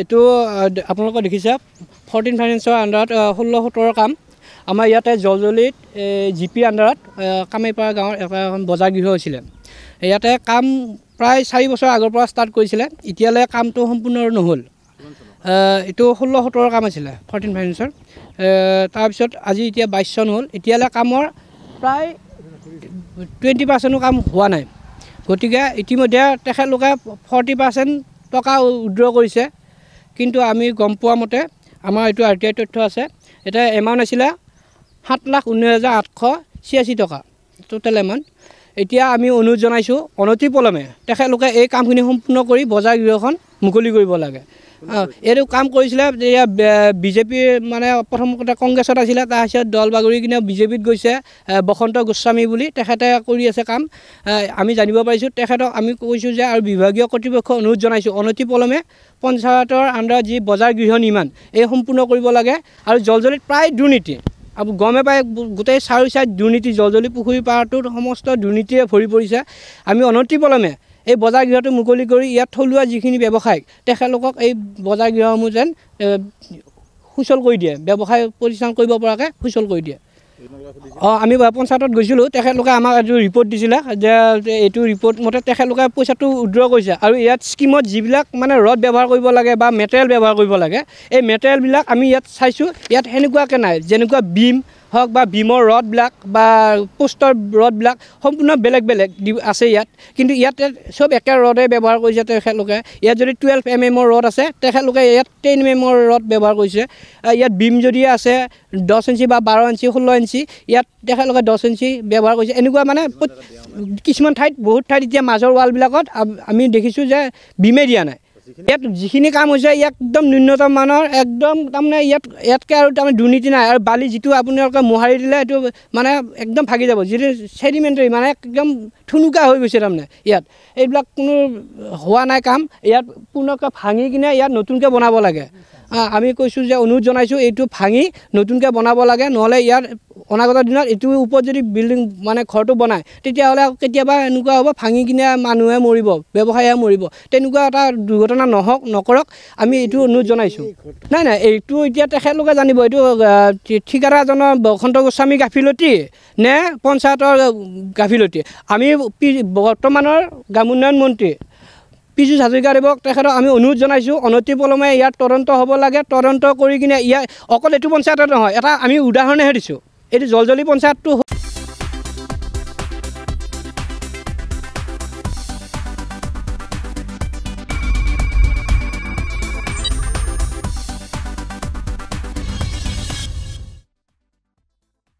এইটো আপোনালোকে দেখিছে ফৰ্টিন ফাইনেন্সৰ আণ্ডাৰত ষোল্ল সোতৰ কাম আমাৰ ইয়াতে জলজলিত জি পি আণ্ডাৰত কামেপাৰা গাঁৱৰ এখন বজাৰ গৃহ হৈছিলে ইয়াতে কাম প্ৰায় চাৰি বছৰ আগৰ পৰা ষ্টাৰ্ট কৰিছিলে এতিয়ালৈ কামটো সম্পূৰ্ণ নহ'ল এইটো ষোল্ল সোতৰ কাম আছিলে ফৰ্টিন ফাইনেন্সৰ তাৰপিছত আজি এতিয়া বাইছ চন হ'ল এতিয়ালৈ কামৰ প্ৰায় টুৱেণ্টি পাৰ্চেণ্টো কাম হোৱা নাই গতিকে ইতিমধ্যে তেখেতলোকে ফৰ্টি পাৰ্চেণ্ট টকা উইড্ৰ কৰিছে কিন্তু আমি গম পোৱা মতে আমাৰ এইটো আৰ টি আই তথ্য আছে এতিয়া এমাউণ্ট আছিলে সাত লাখ ঊনৈছ হাজাৰ আঠশ ছিয়াশী টকা টোটেল এমাউণ্ট এতিয়া আমি অনুৰোধ জনাইছোঁ অনতিপলমে তেখেতলোকে এই কামখিনি সম্পূৰ্ণ কৰি বজাৰ গৃহখন মুকলি কৰিব লাগে এইটো কাম কৰিছিলে এতিয়া বিজেপিৰ মানে প্ৰথম কথা কংগ্ৰেছত আছিলে তাৰপিছত দল বাগৰি কিনে বিজেপিত গৈছে বসন্ত গোস্বামী বুলি তেখেতে কৰি আছে কাম আমি জানিব পাৰিছোঁ তেখেতক আমি কৈছোঁ যে আৰু বিভাগীয় কৰ্তৃপক্ষ অনুৰোধ জনাইছোঁ অনতিপলমে পঞ্চায়তৰ আণ্ডাৰত যি বজাৰ গৃহ নিৰ্মাণ এই সম্পূৰ্ণ কৰিব লাগে আৰু জলজলিত প্ৰায় দুৰ্নীতি আৰু গমে পাই গোটেই চাৰি চাইড দুৰ্নীতি জলজলি পুখুৰী পাৰটোত সমস্ত দুৰ্নীতিয়ে ভৰি পৰিছে আমি অনতিপলমে এই বজাৰ গৃহটো মুকলি কৰি ইয়াত থলুৱা যিখিনি ব্যৱসায়িক তেখেতলোকক এই বজাৰ গৃহসমূহ যেন সুচল কৰি দিয়ে ব্যৱসায় প্ৰতিষ্ঠান কৰিব পৰাকৈ সুচল কৰি দিয়ে অঁ আমি পঞ্চায়তত গৈছিলোঁ তেখেতলোকে আমাক এইটো ৰিপৰ্ট দিছিলে যে এইটো ৰিপৰ্ট মতে তেখেতলোকে পইচাটো উইড্ৰ কৰিছে আৰু ইয়াত স্কিমত যিবিলাক মানে ৰদ ব্যৱহাৰ কৰিব লাগে বা মেটেৰিয়েল ব্যৱহাৰ কৰিব লাগে এই মেটেৰিয়েলবিলাক আমি ইয়াত চাইছোঁ ইয়াত সেনেকুৱাকৈ নাই যেনেকুৱা বিম হওক বা বিমৰ ৰদবিলাক বা পোষ্টৰ ৰদবিলাক সম্পূৰ্ণ বেলেগ বেলেগ আছে ইয়াত কিন্তু ইয়াতে চব একে ৰ'দে ব্যৱহাৰ কৰিছে তেখেতলোকে ইয়াত যদি টুৱেলভ এম এমৰ ৰদ আছে তেখেতলোকে ইয়াত টেন এম এমৰ ৰদ ব্যৱহাৰ কৰিছে ইয়াত বিম যদি আছে দহ ইঞ্চি বা বাৰ ইঞ্চি ষোল্ল ইঞ্চি ইয়াত তেখেতলোকে দহ ইঞ্চি ব্যৱহাৰ কৰিছে এনেকুৱা মানে কিছুমান ঠাইত বহুত ঠাইত এতিয়া মাজৰ ৱালবিলাকত আমি দেখিছোঁ যে বিমে দিয়া নাই ইয়াত যিখিনি কাম হৈছে ইয়াক একদম ন্যূনতম মানৰ একদম তাৰমানে ইয়াত ইয়াতকৈ আৰু তাৰমানে দুৰ্নীতি নাই আৰু বালি যিটো আপোনালোকে মোহাৰি দিলে সেইটো মানে একদম ভাগি যাব যিটো চেডিমেণ্টেৰী মানে একদম ঠুনুকা হৈ গৈছে তাৰমানে ইয়াত এইবিলাক কোনো হোৱা নাই কাম ইয়াত পূৰ্ণকৈ ভাঙি কিনে ইয়াত নতুনকৈ বনাব লাগে আমি কৈছোঁ যে অনুৰোধ জনাইছোঁ এইটো ভাঙি নতুনকৈ বনাব লাগে নহ'লে ইয়াৰ অনাগত দিনত এইটো ওপৰত যদি বিল্ডিং মানে ঘৰটো বনায় তেতিয়াহ'লে কেতিয়াবা এনেকুৱা হ'ব ভাঙি কিনে মানুহে মৰিব ব্যৱসায়ীয়ে মৰিব তেনেকুৱা এটা দুৰ্ঘটনা নহওক নকৰক আমি এইটো অনুৰোধ জনাইছোঁ নাই নাই এইটো এতিয়া তেখেতলোকে জানিব এইটো ঠিকাদাৰজনৰ বসন্ত গোস্বামী গাফিলতি নে পঞ্চায়তৰ গাফিলতি আমি বৰ্তমানৰ গ্ৰামোন্নয়ন মন্ত্ৰী পি পিছু হাজৰিকাদেৱক তেখেতক আমি অনুৰোধ জনাইছোঁ অনতি পলমে ইয়াৰ তদন্ত হ'ব লাগে তদন্ত কৰি কিনে ইয়াৰ অকল এইটো পঞ্চায়তত নহয় এটা আমি উদাহৰণেহে দিছোঁ এইটো জলজলি পঞ্চায়তটো